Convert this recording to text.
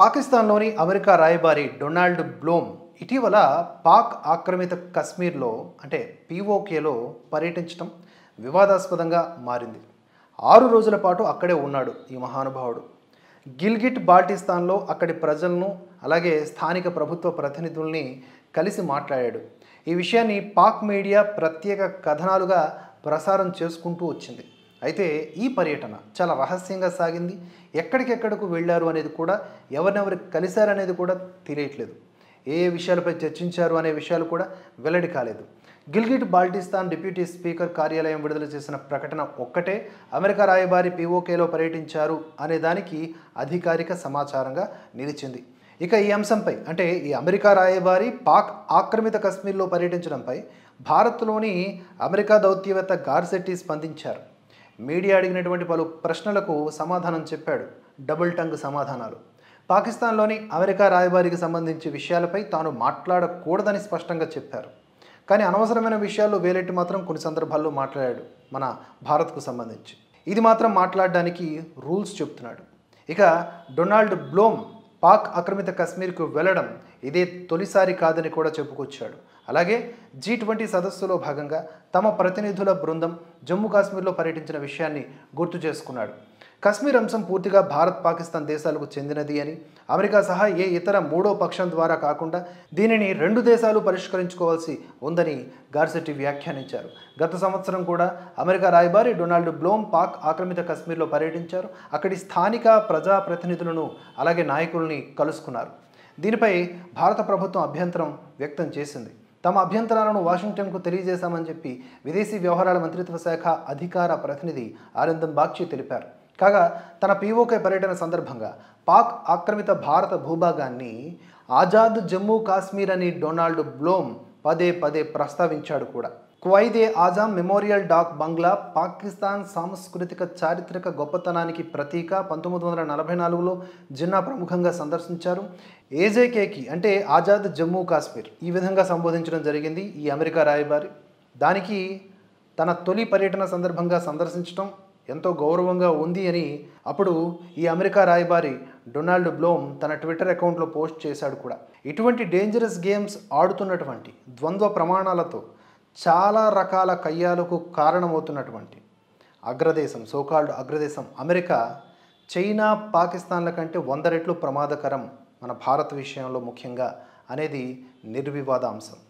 పాకిస్తాన్లోని అమెరికా రాయబారి డొనాల్డ్ బ్లోమ్ ఇటీవల పాక్ ఆక్రమిత కశ్మీర్లో అంటే పీఓకేలో పర్యటించడం వివాదాస్పదంగా మారింది ఆరు రోజుల పాటు అక్కడే ఉన్నాడు ఈ మహానుభావుడు గిల్గిట్ బాల్టిస్తాన్లో అక్కడి ప్రజలను అలాగే స్థానిక ప్రభుత్వ ప్రతినిధుల్ని కలిసి మాట్లాడాడు ఈ విషయాన్ని పాక్ మీడియా ప్రత్యేక కథనాలుగా ప్రసారం చేసుకుంటూ వచ్చింది అయితే ఈ పర్యటన చాలా రహస్యంగా సాగింది ఎక్కడికెక్కడకు వెళ్ళారు అనేది కూడా ఎవరినెవరికి కలిశారు అనేది కూడా తెలియట్లేదు ఏ విషయాలపై చర్చించారు అనే విషయాలు కూడా వెల్లడి కాలేదు గిల్గిట్ బాల్టిస్తాన్ డిప్యూటీ స్పీకర్ కార్యాలయం విడుదల చేసిన ప్రకటన ఒక్కటే అమెరికా రాయబారి పీఓకేలో పర్యటించారు అనే దానికి అధికారిక సమాచారంగా నిలిచింది ఇక ఈ అంశంపై అంటే ఈ అమెరికా రాయబారి పాక్ ఆక్రమిత కశ్మీర్లో పర్యటించడంపై భారత్లోని అమెరికా దౌత్యవేత్త గార్సెట్టి స్పందించారు మీడియా అడిగినటువంటి పలు ప్రశ్నలకు సమాధానం చెప్పాడు డబుల్ టంగ్ సమాధానాలు పాకిస్తాన్లోని అమెరికా రాయబారికి సంబంధించి విషయాలపై తాను మాట్లాడకూడదని స్పష్టంగా చెప్పారు కానీ అనవసరమైన విషయాల్లో వేలెట్టి మాత్రం కొన్ని సందర్భాల్లో మాట్లాడాడు మన భారత్కు సంబంధించి ఇది మాత్రం మాట్లాడడానికి రూల్స్ చెప్తున్నాడు ఇక డొనాల్డ్ బ్లోమ్ పాక్ ఆక్రమిత కశ్మీర్కు వెళ్లడం ఇదే తొలిసారి కాదని కూడా చెప్పుకొచ్చాడు అలాగే జీ ట్వంటీ సదస్సులో భాగంగా తమ ప్రతినిధుల బృందం జమ్మూ కాశ్మీర్లో పర్యటించిన విషయాన్ని గుర్తు చేసుకున్నాడు కశ్మీర్ అంశం పూర్తిగా భారత్ పాకిస్తాన్ దేశాలకు చెందినది అని అమెరికా సహా ఏ ఇతర మూడో పక్షం ద్వారా కాకుండా దీనిని రెండు దేశాలు పరిష్కరించుకోవాల్సి ఉందని గార్సెట్టి వ్యాఖ్యానించారు గత సంవత్సరం కూడా అమెరికా రాయబారి డొనాల్డ్ బ్లోమ్ పాక్ ఆక్రమిత కశ్మీర్లో పర్యటించారు అక్కడి స్థానిక ప్రజాప్రతినిధులను అలాగే నాయకుల్ని కలుసుకున్నారు దీనిపై భారత ప్రభుత్వం అభ్యంతరం వ్యక్తం చేసింది తమ అభ్యంతరాలను వాషింగ్టన్కు తెలియజేశామని చెప్పి విదేశీ వ్యవహారాల మంత్రిత్వ శాఖ అధికార ప్రతినిధి ఆనందం బాగ్చి తెలిపారు కాగా తన పీఓకే పర్యటన సందర్భంగా పాక్ ఆక్రమిత భారత భూభాగాన్ని ఆజాద్ జమ్మూ కాశ్మీర్ అని డొనాల్డ్ బ్లోమ్ పదే పదే ప్రస్తావించాడు కూడా క్వైదే ఆజాం మెమోరియల్ డాక్ బంగ్లా పాకిస్తాన్ సాంస్కృతిక చారిత్రక గొప్పతనానికి ప్రతీక పంతొమ్మిది వందల నలభై నాలుగులో జిన్నా ప్రముఖంగా సందర్శించారు ఏజేకేకి అంటే ఆజాద్ జమ్మూ కాశ్మీర్ ఈ విధంగా సంబోధించడం జరిగింది ఈ అమెరికా రాయబారి దానికి తన తొలి పర్యటన సందర్భంగా సందర్శించడం ఎంతో గౌరవంగా ఉంది అని అప్పుడు ఈ అమెరికా రాయబారి డొనాల్డ్ బ్లోమ్ తన ట్విట్టర్ అకౌంట్లో పోస్ట్ చేశాడు కూడా ఇటువంటి డేంజరస్ గేమ్స్ ఆడుతున్నటువంటి ద్వంద్వ ప్రమాణాలతో చాలా రకాల కయ్యాలకు కారణమవుతున్నటువంటి అగ్రదేశం సోకాల్డ్ అగ్రదేశం అమెరికా చైనా పాకిస్తాన్ల కంటే వంద రెట్లు ప్రమాదకరం మన భారత్ విషయంలో ముఖ్యంగా అనేది నిర్వివాద అంశం